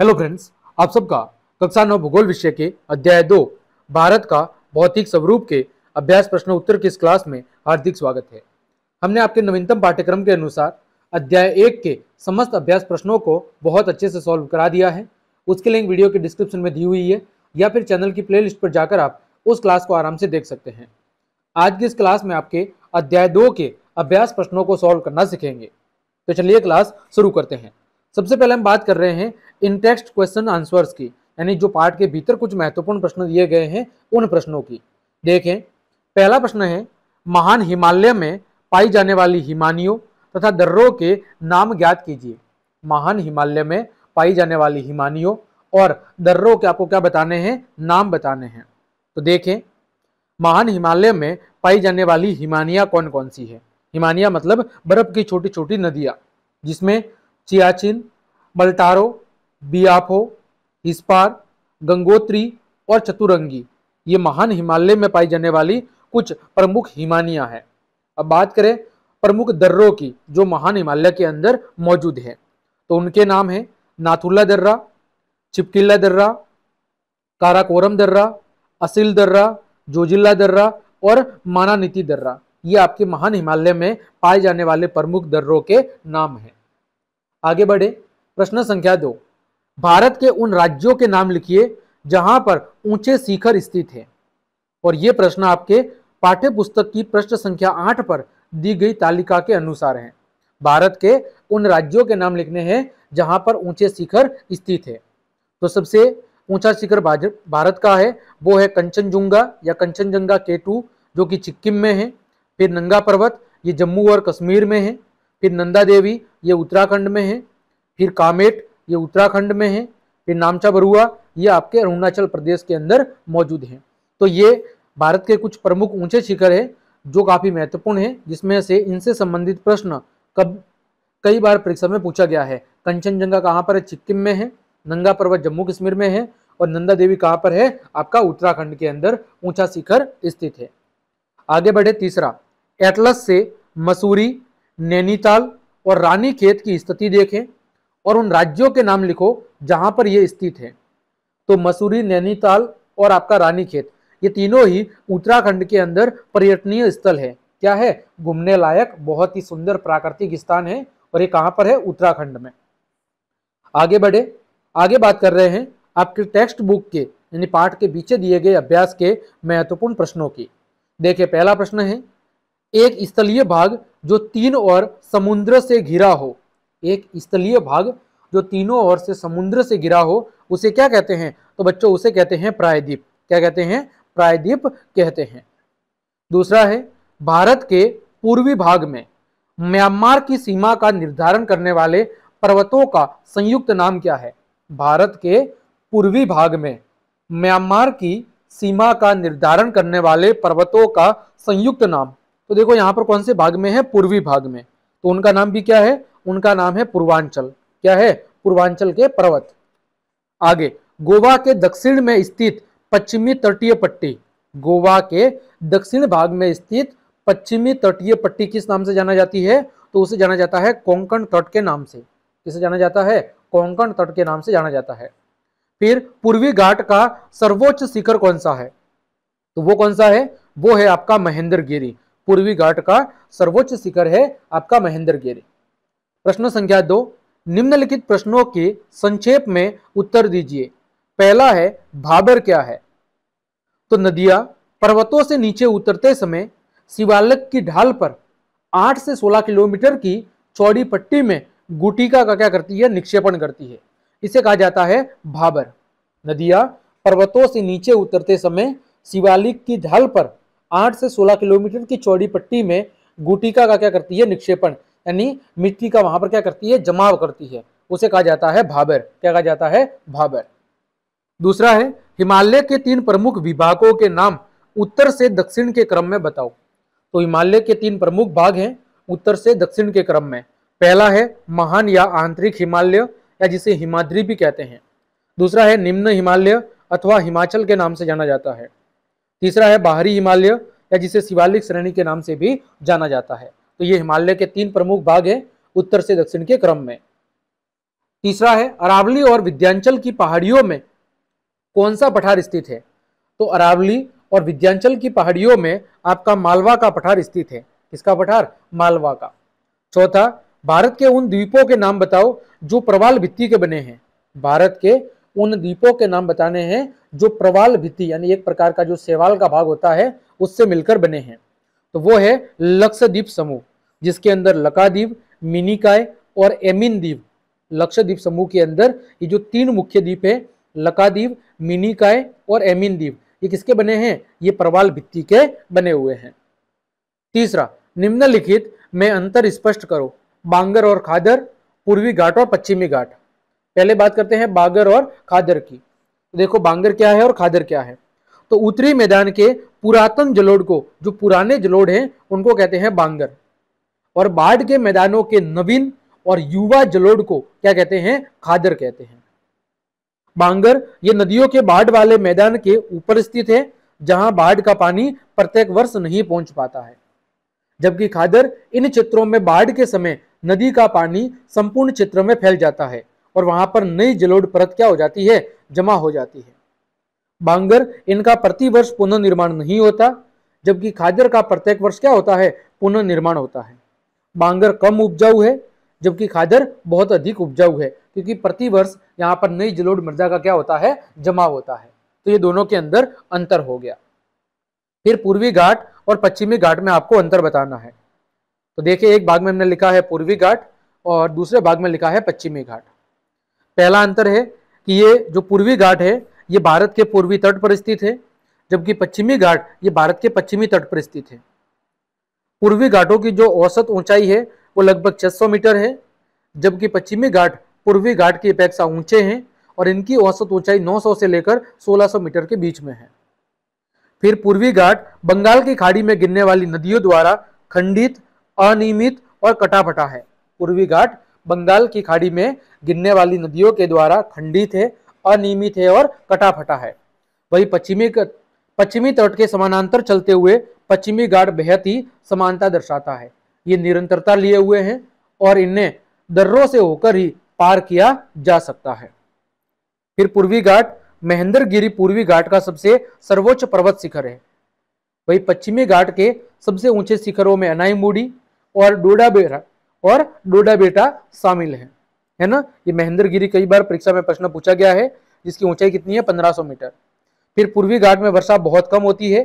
hello friends आप सबका कक्षा नौ भूगोल विषय के अध्याय दो भारत का भौतिक स्वरूप के अभ्यास प्रश्न उत्तर की इस क्लास में हार्दिक स्वागत है हमने आपके नवीनतम पाठ्यक्रम के अनुसार अध्याय एक के समस्त अभ्यास प्रश्नों को बहुत अच्छे से सॉल्व करा दिया है उसके लिंक वीडियो के डिस्क्रिप्शन में दी हुई है या फिर चैनल की प्ले पर जाकर आप उस क्लास को आराम से देख सकते हैं आज की इस क्लास में आपके अध्याय दो के अभ्यास प्रश्नों को सॉल्व करना सीखेंगे तो चलिए क्लास शुरू करते हैं सबसे पहले हम बात कर रहे हैं इन टेक्स्ट क्वेश्चन आंसर्स की यानी जो पार्ट के भीतर कुछ महत्वपूर्ण प्रश्न दिए गए हैं उन प्रश्नों की देखें पहला प्रश्न है महान हिमालय में पाई जाने वाली हिमानियों तथा दर्रों के नाम ज्ञात कीजिए महान हिमालय में पाई जाने वाली हिमानियों और दर्रों के आपको क्या बताने हैं नाम बताने हैं तो देखें महान हिमालय में पाई जाने वाली हिमानिया कौन कौन सी है हिमानिया मतलब बर्फ की छोटी छोटी नदियाँ जिसमें चियाचिन बल्टारो बियापो हिस्पार गंगोत्री और चतुरंगी ये महान हिमालय में पाई जाने वाली कुछ प्रमुख हिमानिया हैं अब बात करें प्रमुख दर्रों की जो महान हिमालय के अंदर मौजूद है तो उनके नाम है नाथुल्ला दर्रा चिपकिल्ला दर्रा काराकोरम दर्रा असिल दर्रा जोजिल्ला दर्रा और मानानीति दर्रा ये आपके महान हिमालय में पाए जाने वाले प्रमुख दर्रों के नाम हैं आगे बढ़े प्रश्न संख्या दो भारत के उन राज्यों के नाम लिखिए जहां पर ऊंचे शिखर स्थित है और ये प्रश्न आपके पाठ्य पुस्तक की प्रश्न संख्या आठ पर दी गई तालिका के अनुसार हैं भारत के उन राज्यों के नाम लिखने हैं जहां पर ऊंचे शिखर स्थित है तो सबसे ऊंचा शिखर भारत का है वो है कंचनजुंगा या कंचनजंगा के टू जो कि सिक्किम में है फिर नंगा पर्वत ये जम्मू और कश्मीर में है फिर नंदा देवी ये उत्तराखंड में है फिर कामेट ये उत्तराखंड में है फिर नामचा बरुआ ये आपके अरुणाचल प्रदेश के अंदर मौजूद हैं तो ये भारत के कुछ प्रमुख ऊंचे शिखर है जो काफ़ी महत्वपूर्ण है जिसमें से इनसे संबंधित प्रश्न कब कई बार परीक्षा में पूछा गया है कंचनजंगा कहाँ पर है सिक्किम में है नंगा पर्वत जम्मू कश्मीर में है और नंदा देवी कहाँ पर है आपका उत्तराखंड के अंदर ऊंचा शिखर स्थित है आगे बढ़े तीसरा एटलस से मसूरी नैनीताल और रानीखेत की स्थिति देखें और उन राज्यों के नाम लिखो जहां पर ये स्थित है तो मसूरी नैनीताल और आपका रानीखेत ये तीनों ही उत्तराखंड के अंदर पर्यटनीय स्थल है क्या है घूमने लायक बहुत ही सुंदर प्राकृतिक स्थान है और ये कहां पर है उत्तराखंड में आगे बढ़े आगे बात कर रहे हैं आपके टेक्स्ट बुक के यानी पाठ के पीछे दिए गए अभ्यास के महत्वपूर्ण प्रश्नों की देखिए पहला प्रश्न है एक स्थलीय भाग जो तीन और समुद्र से घिरा हो एक स्थलीय भाग जो तीनों ओर से समुद्र से गिरा हो उसे क्या कहते हैं तो बच्चों उसे कहते हैं प्रायद्वीप क्या कहते हैं प्रायद्वीप कहते हैं दूसरा है भारत के पूर्वी भाग में म्यांमार की सीमा का निर्धारण करने वाले पर्वतों का संयुक्त नाम क्या है भारत के पूर्वी भाग में म्यांमार की सीमा का निर्धारण करने वाले पर्वतों का संयुक्त नाम तो देखो यहां पर कौन से भाग में है पूर्वी भाग में तो उनका नाम भी क्या है उनका नाम है पूर्वांचल क्या है पूर्वांचल के पर्वत आगे गोवा के दक्षिण में स्थित पश्चिमी तटीय पट्टी गोवा के दक्षिण भाग में स्थित पश्चिमी तटीय पट्टी किस नाम से जाना जाती है तो उसे जाना जाता है कोंकण तट के नाम से किसे जाना जाता है कोंकण तट के नाम से जाना जाता है फिर पूर्वी घाट का सर्वोच्च शिखर कौन सा है तो वो कौन सा है वो है आपका महेंद्र गिरी पूर्वी घाट का सर्वोच्च शिखर है आपका महेंद्र गिरी प्रश्न संख्या दो निम्नलिखित प्रश्नों के संक्षेप में उत्तर दीजिए पहला है भाबर क्या है तो नदिया पर्वतों से नीचे उतरते समय शिवालक की ढाल पर 8 से 16 किलोमीटर की चौड़ी पट्टी में गुटिका का क्या करती है निक्षेपण करती है इसे कहा जाता है भाबर नदिया पर्वतों से नीचे उतरते समय शिवालिक की ढाल पर 8 से 16 किलोमीटर की चौड़ी पट्टी में गुटिका का क्या करती है निक्षेपण यानी मिट्टी का वहां पर क्या करती है जमाव करती है उसे कहा जाता है भाबर क्या कहा जाता है भाबर दूसरा है हिमालय के तीन प्रमुख विभागों के नाम उत्तर से दक्षिण के क्रम में बताओ तो हिमालय के तीन प्रमुख भाग हैं उत्तर से दक्षिण के क्रम में पहला है महान या आंतरिक हिमालय या जिसे हिमाद्री भी कहते हैं दूसरा है निम्न हिमालय अथवा हिमाचल के नाम से जाना जाता है तीसरा है बाहरी हिमालय या जिसे शिवालिक श्रेणी के नाम से भी जाना जाता है तो ये हिमालय के तीन प्रमुख भाग है उत्तर से दक्षिण के क्रम में तीसरा है अरावली और विद्यांचल की पहाड़ियों में कौन सा पठार स्थित है तो अरावली और विद्यांचल की पहाड़ियों में आपका मालवा का पठार स्थित है किसका पठार मालवा का चौथा भारत के उन द्वीपों के नाम बताओ जो प्रवाल भित्ति के बने हैं भारत के उन द्वीपों के नाम बताने हैं जो प्रवाल भित्ति यानी एक प्रकार का जो सेवाल का भाग होता है उससे मिलकर बने हैं तो वो है लक्षद्वीप समूह जिसके अंदर लकादीप मिनिकाय और एमिन द्वीप लक्षद्वीप समूह के अंदर ये जो तीन मुख्य द्वीप है लकादीप मिनिकाय और एमिन द्वीप ये किसके बने हैं ये प्रवाल भित्ति के बने हुए हैं तीसरा निम्नलिखित में अंतर स्पष्ट करो बांगर और खादर पूर्वी घाट और पश्चिमी घाट पहले बात करते हैं बांगर और खादर की देखो बांगर क्या है और खादर क्या है तो उत्तरी मैदान के पुरातन जलोड़ को जो पुराने जलोड़ हैं उनको कहते हैं बांगर और बाढ़ के मैदानों के नवीन और युवा जलोड को क्या कहते हैं खादर कहते हैं बांगर ये नदियों के बाढ़ वाले मैदान के ऊपर स्थित है जहां बाढ़ का पानी प्रत्येक वर्ष नहीं पहुंच पाता है जबकि खादर इन क्षेत्रों में बाढ़ के समय नदी का पानी संपूर्ण क्षेत्र में फैल जाता है और वहां पर नई जलोड परत क्या हो जाती है जमा हो जाती है बांगर इनका प्रतिवर्ष पुनर्निर्माण नहीं होता जबकि खादर का प्रत्येक वर्ष क्या होता है पुनर्निर्माण होता है बांगर कम उपजाऊ है जबकि खादर बहुत अधिक उपजाऊ है क्योंकि प्रतिवर्ष यहाँ पर नई जलोढ़ मृदा का क्या होता है जमा होता है तो ये दोनों के अंदर अंतर हो गया फिर पूर्वी घाट और पश्चिमी घाट में आपको अंतर बताना है तो देखिए एक भाग में हमने लिखा है पूर्वी घाट और दूसरे भाग में लिखा है पश्चिमी घाट पहला अंतर है कि ये जो पूर्वी घाट है ये भारत के पूर्वी तट पर स्थित है जबकि पश्चिमी घाट ये भारत के पश्चिमी तट पर स्थित है पूर्वी घाटों की जो औसत ऊंचाई है वो लगभग 600 मीटर है जबकि पश्चिमी घाट पूर्वी घाट की अपेक्षा ऊंचे हैं और इनकी औसत ऊंचाई 900 से लेकर 1600 मीटर के बीच में है फिर पूर्वी घाट बंगाल की खाड़ी में गिरने वाली नदियों द्वारा खंडित अनियमित और कटाफटा है पूर्वी घाट बंगाल की खाड़ी में गिरने वाली नदियों के द्वारा खंडित है अनियमित है और कटाफटा है वही पश्चिमी पश्चिमी तट के समानांतर चलते हुए पश्चिमी घाट बेहद ही समानता दर्शाता है ये निरंतरता लिए हुए हैं और इन्हें दर्रों से होकर ही पार किया जा सकता है फिर पूर्वी घाट महेंद्र गिरी पूर्वी घाट का सबसे सर्वोच्च पर्वत शिखर है वही पश्चिमी घाट के सबसे ऊंचे शिखरों में अनाईमूडी और डोडा बेरा और डोडा बेटा शामिल है है ना ये महेंद्र गिरी कई बार परीक्षा में प्रश्न पूछा गया है जिसकी ऊंचाई कितनी है 1500 मीटर फिर पूर्वी घाट में वर्षा बहुत कम होती है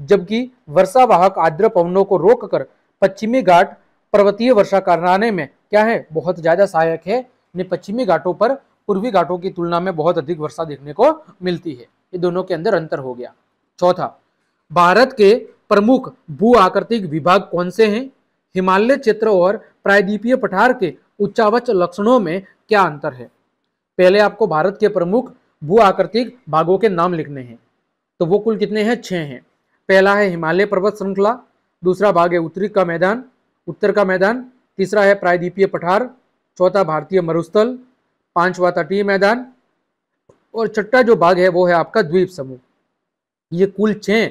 जबकि वर्षावाहक आर्द्र पवनों को रोककर पश्चिमी घाट पर्वतीय वर्षा कराने में क्या है बहुत ज्यादा सहायक है पश्चिमी घाटों पर पूर्वी घाटों की तुलना में बहुत अधिक वर्षा देखने को मिलती है ये दोनों के अंदर अंतर हो गया चौथा भारत के प्रमुख भू आकृतिक विभाग कौन से हैं हिमालय क्षेत्र और प्रायद्वीपीय पठार के उच्चावच लक्षणों में क्या अंतर है पहले आपको भारत के प्रमुख भू आकृतिक भागों के नाम लिखने हैं तो वो कुल कितने हैं छः हैं पहला है हिमालय पर्वत श्रृंखला दूसरा भाग है उत्तरी का मैदान उत्तर का मैदान तीसरा है प्रायद्वीपीय पठार चौथा भारतीय मरुस्थल पांचवा तटीय मैदान और छठा जो भाग है वो है आपका द्वीप समूह ये कुल छः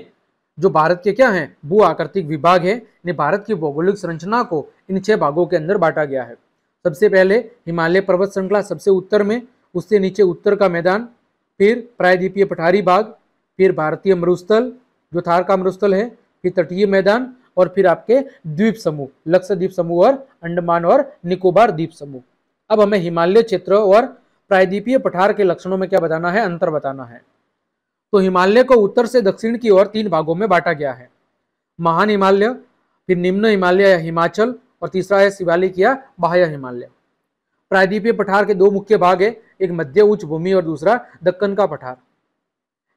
जो भारत के क्या हैं भू आकृतिक विभाग है ने भारत की भौगोलिक संरचना को इन छह भागों के अंदर बांटा गया है सबसे पहले हिमालय पर्वत श्रृंखला सबसे उत्तर में उससे नीचे उत्तर का मैदान फिर प्रायद्वीपीय पठारी भाग फिर भारतीय मरुस्थल जो थार का मरुस्थल है फिर तटीय मैदान और फिर आपके द्वीप समूह लक्षद्वीप समूह और अंडमान और निकोबार द्वीप समूह अब हमें हिमालय क्षेत्र और प्रायद्वीपीय पठार के लक्षणों में क्या बताना है अंतर बताना है तो हिमालय को उत्तर से दक्षिण की ओर तीन भागों में बांटा गया है महान हिमालय फिर निम्न हिमालय हिमाचल और तीसरा है शिवालिक या बाह्य हिमालय प्रायद्वीपीय पठार के दो मुख्य भाग है एक मध्य उच्च भूमि और दूसरा दक्कन का पठार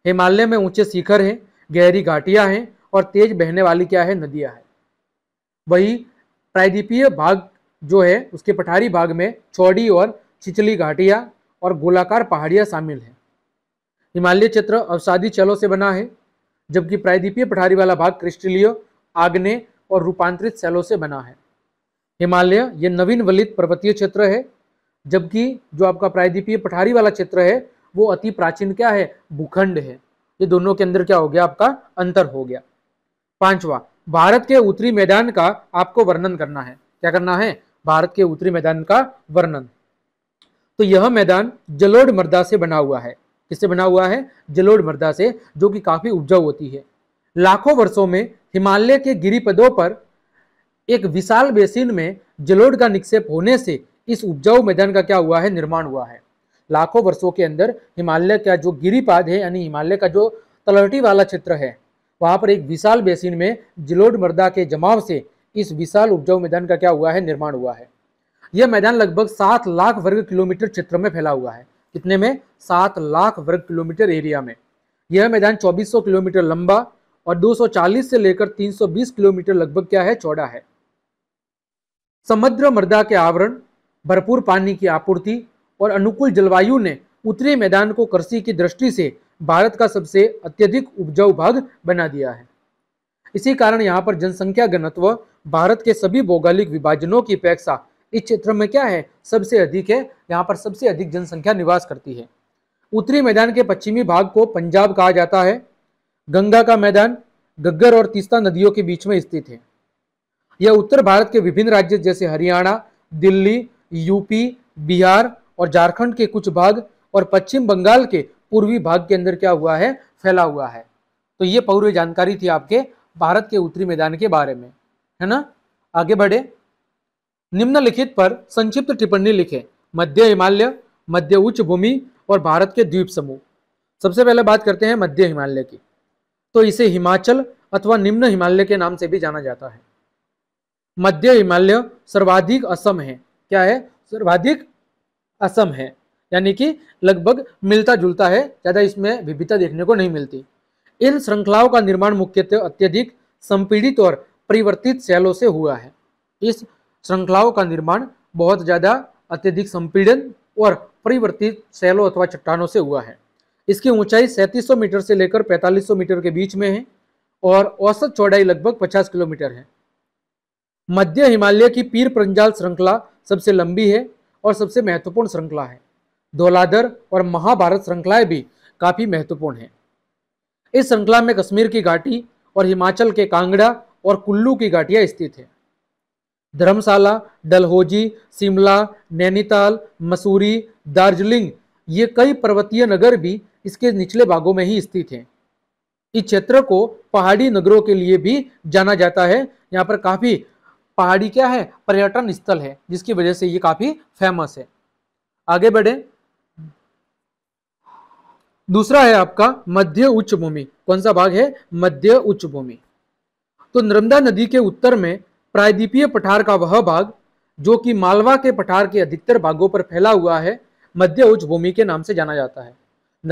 हिमालय में ऊंचे शिखर हैं गहरी घाटियां हैं और तेज बहने वाली क्या है नदियां हैं वही प्रायद्वीपीय भाग जो है उसके पठारी भाग में चौड़ी और छिचली घाटियां और गोलाकार पहाड़ियां शामिल हैं हिमालय क्षेत्र अवसादी चलों से बना है जबकि प्रायद्वीपीय पठारी वाला भाग क्रिस्टलीय आग्ने और रूपांतरित शैलों से बना है हिमालय ये नवीन वलित पर्वतीय क्षेत्र है जबकि जो आपका प्रायद्वीपीय पठारी वाला क्षेत्र है वो अति प्राचीन क्या है भूखंड है ये दोनों के अंदर क्या हो गया आपका अंतर हो गया पांचवा भारत के उत्तरी मैदान का आपको वर्णन करना है क्या करना है भारत के उत्तरी मैदान का वर्णन तो यह मैदान जलोड़ मृदा से बना हुआ है किससे बना हुआ है जलोड़ मृदा से जो कि काफी उपजाऊ होती है लाखों वर्षों में हिमालय के गिरिपदों पर एक विशाल बेसिन में जलोड़ का निक्षेप होने से इस उपजाऊ मैदान का क्या हुआ है निर्माण हुआ है लाखों वर्षों के अंदर हिमालय का जो गिरिपाद है यानी हिमालय का जो तलहटी वाला क्षेत्र है वहाँ पर एक विशाल बेसिन में जिलोड मर्दा के जमाव से इस विशाल उपजाऊ मैदान का क्या हुआ है निर्माण हुआ है यह मैदान लगभग सात लाख वर्ग किलोमीटर क्षेत्र में फैला हुआ है कितने में सात लाख वर्ग किलोमीटर एरिया में यह मैदान 2400 किलोमीटर लंबा और 240 से लेकर 320 किलोमीटर लगभग क्या है चौड़ा है समुद्र मृदा के आवरण भरपूर पानी की आपूर्ति और अनुकूल जलवायु ने उत्तरी मैदान को कृषि की दृष्टि से भारत का सबसे अत्यधिक उपजाऊ भाग बना दिया है इसी कारण यहाँ पर जनसंख्या घनत्व भारत के सभी भौगोलिक विभाजनों की अपेक्षा इस क्षेत्र में क्या है सबसे अधिक है यहाँ पर सबसे अधिक जनसंख्या निवास करती है उत्तरी मैदान के पश्चिमी भाग को पंजाब कहा जाता है गंगा का मैदान गग्गर और तीस्ता नदियों के बीच में स्थित है यह उत्तर भारत के विभिन्न राज्य जैसे हरियाणा दिल्ली यूपी बिहार और झारखंड के कुछ भाग और पश्चिम बंगाल के पूर्वी भाग के अंदर क्या हुआ है फैला हुआ है तो ये पूर्व जानकारी थी आपके भारत के उत्तरी मैदान के बारे में है ना आगे बढ़े निम्नलिखित पर संक्षिप्त टिप्पणी लिखें मध्य हिमालय मध्य उच्च भूमि और भारत के द्वीप समूह सबसे पहले बात करते हैं मध्य हिमालय की तो इसे हिमाचल अथवा निम्न हिमालय के नाम से भी जाना जाता है मध्य हिमालय सर्वाधिक असम है क्या है सर्वाधिक असम है यानी कि लगभग मिलता जुलता है ज़्यादा इसमें विविधता देखने को नहीं मिलती इन श्रृंखलाओं का निर्माण मुख्यतः अत्यधिक संपीड़ित और परिवर्तित शैलों से हुआ है इस श्रृंखलाओं का निर्माण बहुत ज़्यादा अत्यधिक संपीड़न और परिवर्तित शैलों अथवा चट्टानों से हुआ है इसकी ऊंचाई सैंतीस मीटर से लेकर 4500 मीटर के बीच में है और औसत चौड़ाई लगभग 50 किलोमीटर है मध्य हिमालय की पीर प्रंजाल श्रृंखला सबसे लंबी है और सबसे महत्वपूर्ण श्रृंखला है धौलाधर और महाभारत श्रृंखलाएं भी काफ़ी महत्वपूर्ण हैं इस श्रृंखला में कश्मीर की घाटी और हिमाचल के कांगड़ा और कुल्लू की घाटियाँ स्थित हैं धर्मशाला डलहौजी शिमला नैनीताल मसूरी दार्जिलिंग ये कई पर्वतीय नगर भी इसके निचले भागों में ही स्थित हैं इस क्षेत्र को पहाड़ी नगरों के लिए भी जाना जाता है यहाँ पर काफ़ी पहाड़ी क्या है पर्यटन स्थल है जिसकी वजह से ये काफी फेमस है आगे बढ़े दूसरा है आपका मध्य उच्च भूमि कौन सा भाग है मध्य उच्च भूमि तो नर्मदा नदी के उत्तर में प्रायद्वीपीय पठार का वह भाग जो कि मालवा के पठार के अधिकतर भागों पर फैला हुआ है मध्य उच्च भूमि के नाम से जाना जाता है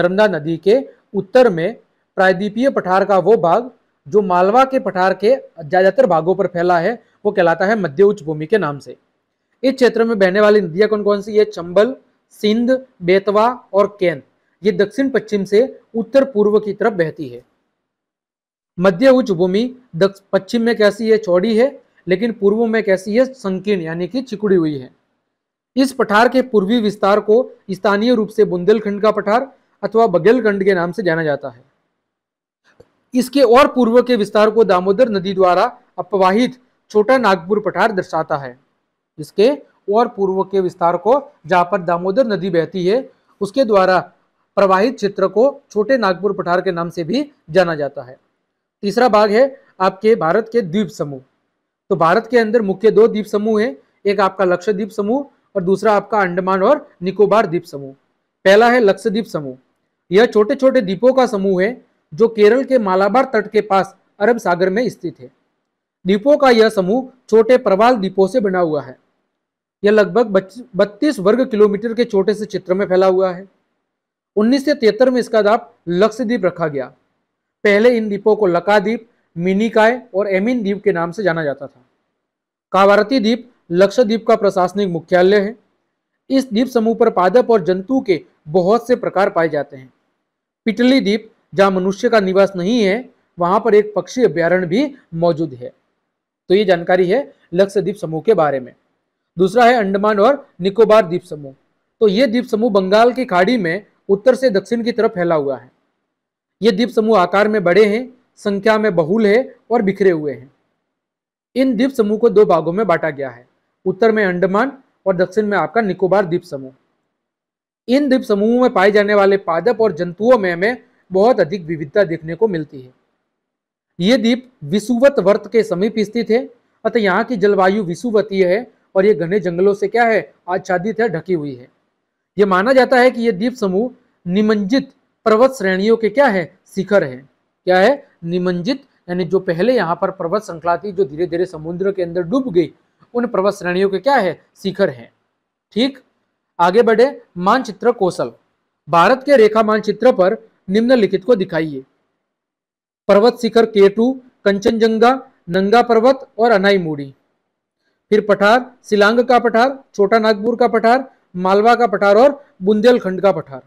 नर्मदा नदी के उत्तर में प्रायद्वीपीय पठार का वो भाग जो मालवा के पठार के ज्यादातर भागों पर फैला है वो कहलाता है मध्य उच्च भूमि के नाम से इस क्षेत्र में बहने वाली नदियां कौन कौन सी है चंबल सिंध बेतवा और केन ये दक्षिण पश्चिम से उत्तर पूर्व की तरफ बहती है मध्य उच्च भूमि पश्चिम में कैसी है चौड़ी है लेकिन पूर्व में कैसी है संकीर्ण यानी कि चिकुड़ी हुई है इस पठार के पूर्वी विस्तार को स्थानीय रूप से बुंदेलखंड का पठार अथवा बघेलखंड के नाम से जाना जाता है इसके और पूर्व के विस्तार को दामोदर नदी द्वारा अपवाहित छोटा नागपुर पठार दर्शाता है इसके और पूर्व के विस्तार को जहाँ पर दामोदर नदी बहती है उसके द्वारा प्रवाहित क्षेत्र को छोटे नागपुर पठार के नाम से भी जाना जाता है तीसरा भाग है आपके भारत के द्वीप समूह तो भारत के अंदर मुख्य दो द्वीप समूह है एक आपका लक्षद्वीप समूह और दूसरा आपका अंडमान और निकोबार द्वीप समूह पहला है लक्षद्वीप समूह यह छोटे छोटे द्वीपों का समूह है जो केरल के मालाबार तट के पास अरब सागर में स्थित है द्वीपों का यह समूह छोटे प्रवाल द्वीपों से बना हुआ है यह लगभग बत्तीस वर्ग किलोमीटर के छोटे से क्षेत्र में फैला हुआ है उन्नीस में इसका दाप लक्षद्वीप रखा गया पहले इन द्वीपों को लकाद्वीप मिनिकाय और एमिन द्वीप के नाम से जाना जाता था कावारती द्वीप लक्षद्वीप का प्रशासनिक मुख्यालय है इस द्वीप समूह पर पादप और जंतु के बहुत से प्रकार पाए जाते हैं पिटली द्वीप जहाँ मनुष्य का निवास नहीं है वहां पर एक पक्षी अभ्यारण्य भी मौजूद है तो ये जानकारी है लक्षद्वीप समूह के बारे में दूसरा है अंडमान और निकोबार द्वीप समूह तो ये द्वीप समूह बंगाल की खाड़ी में उत्तर से दक्षिण की तरफ फैला हुआ है ये द्वीप समूह आकार में बड़े हैं संख्या में बहुल है और बिखरे हुए हैं इन द्वीप समूह को दो भागों में बांटा गया है उत्तर में अंडमान और दक्षिण में आपका निकोबार द्वीप समूह इन द्वीप समूहों में पाए जाने वाले पादप और जंतुओं में हमें बहुत अधिक विविधता देखने को मिलती है ये द्वीप विषुवत वर्त के समीप स्थित है अतः यहाँ की जलवायु विषुवतीय है और ये घने जंगलों से क्या है आच्छादित है ढकी हुई है ये माना जाता है कि ये द्वीप समूह निमंजित पर्वत श्रेणियों के क्या है शिखर है क्या है निमंजित यानी जो पहले यहाँ पर पर्वत श्रृंखला थी जो धीरे धीरे समुद्र के अंदर डूब गई उन पर्वत श्रेणियों के क्या है शिखर है ठीक आगे बढ़े मानचित्र कौशल भारत के रेखा मानचित्र पर निम्नलिखित को दिखाइए पर्वत शिखर केटू कंचनजंगा नंगा पर्वत और मूडी फिर पठार सिलांग का पठार छोटा नागपुर का पठार मालवा का पठार और बुंदेलखंड का पठार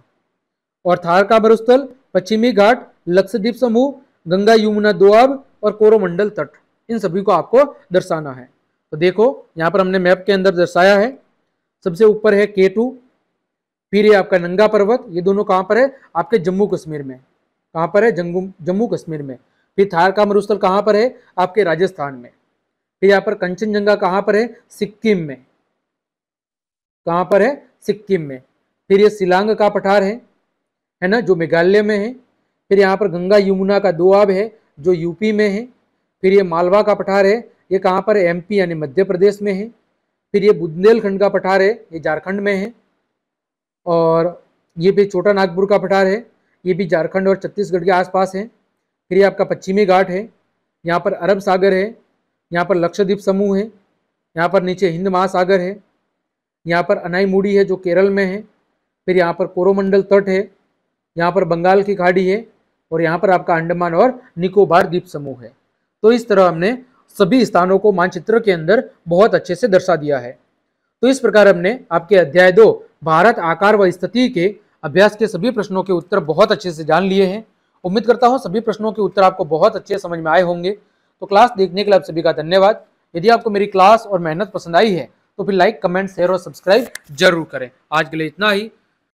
और थार का मरुस्थल पश्चिमी घाट लक्षद्वीप समूह गंगा यमुना दोआब और कोरोमंडल तट इन सभी को आपको दर्शाना है तो देखो यहाँ पर हमने मैप के अंदर दर्शाया है सबसे ऊपर है के टू फिर ये आपका नंगा पर्वत ये दोनों कहाँ पर है आपके जम्मू कश्मीर में कहाँ पर है जंगू जम्मू कश्मीर में फिर थार का मरुस्थल कहाँ पर है आपके राजस्थान में फिर यहाँ पर कंचनजंगा कहाँ पर है सिक्किम में कहाँ पर है सिक्किम में फिर ये सिलांग का पठार है है ना जो मेघालय में है फिर यहाँ पर गंगा यमुना का दोआब है जो यूपी में है फिर ये मालवा का पठार है ये कहाँ पर है एमपी यानी मध्य प्रदेश में है फिर ये बुंदेलखंड का पठार है ये झारखंड में है और ये फिर छोटा नागपुर का पठार है ये भी झारखंड और छत्तीसगढ़ के आसपास है फिर ये आपका पश्चिमी घाट है यहाँ पर अरब सागर है यहाँ पर लक्षद्वीप समूह है यहाँ पर नीचे हिंद महासागर है यहाँ पर मूडी है जो केरल में है फिर यहाँ पर कोरोमंडल तट है यहाँ पर बंगाल की खाड़ी है और यहाँ पर आपका अंडमान और निकोबार द्वीप समूह है तो इस तरह हमने सभी स्थानों को मानचित्र के अंदर बहुत अच्छे से दर्शा दिया है तो इस प्रकार हमने आपके अध्याय दो भारत आकार व स्थिति के अभ्यास के सभी प्रश्नों के उत्तर बहुत अच्छे से जान लिए हैं उम्मीद करता हूँ सभी प्रश्नों के उत्तर आपको बहुत अच्छे समझ में आए होंगे तो क्लास देखने के लिए आप सभी का धन्यवाद यदि आपको मेरी क्लास और मेहनत पसंद आई है तो फिर लाइक कमेंट शेयर और सब्सक्राइब जरूर करें आज के लिए इतना ही